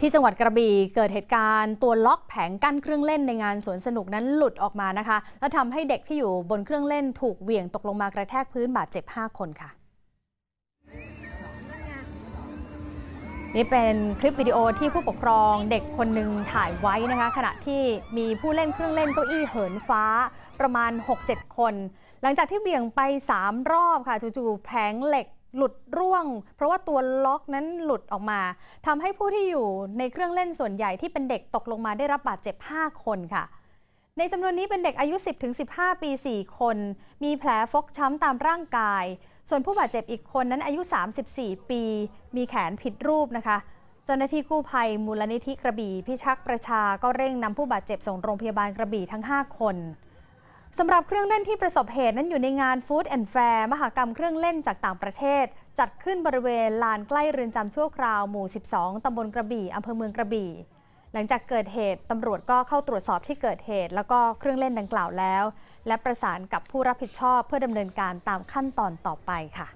ที่จังหวัดกระบี่เกิดเหตุการณ์ตัวล็อกแผงกั้นเครื่องเล่นในงานสวนสนุกนั้นหลุดออกมานะคะ และทำให้เด็กที่อยู่บนเครื่องเล่นถูกเหวี่ยงตกลงมากระแทกพื้นบาดเจ็บ5คนค่ะนี่เป็นคลิปวิดีโอที่ผู้ปกครองเด็กคนหนึ่งถ่ายไว้นะคะ ขณะที่มีผู้เล่นเครื่องเล่นเก้าอี้เหินฟ้าประมาณ6-7 คน หลังจากที่เบี่ยงไป3รอบค่ะจู่ๆแผงเหล็กหลุดร่วง เพราะว่าตัวล็อกนั้นหลุดออกมา ทำให้ผู้ที่อยู่ในเครื่องเล่นส่วนใหญ่ที่เป็นเด็กตกลงมาได้รับบาดเจ็บ 5 คนค่ะ ในจำนวนนี้เป็นเด็กอายุ 10-15ถึงปี 4 คน มีแผลฟกช้ำตามร่างกาย ส่วนผู้บาดเจ็บอีกคนนั้นอายุ 34 ปีมีแขนผิดรูปนะคะ เจ้าหน้าที่กู้ภัยมูลนิธิกระบี่พิชักประชาก็เร่งนำผู้บาดเจ็บส่งโรงพยาบาลกระบี่ทั้ง 5 คนสำหรับเครื่องเล่นที่ประสบเหตุนั้นอยู่ในงาน Food and Fair มหากรรมเครื่องเล่นจากต่างประเทศ จัดขึ้นบริเวณลานใกล้เรือนจำชั่วคราวหมู่ 12 ตำบลกระบี่อำเภอเมืองกระบี่ หลังจากเกิดเหตุตำรวจก็เข้าตรวจสอบที่เกิดเหตุ แล้วก็เครื่องเล่นดังกล่าวแล้ว และประสานกับผู้รับผิดชอบเพื่อดำเนินการตามขั้นตอนต่อไปค่ะ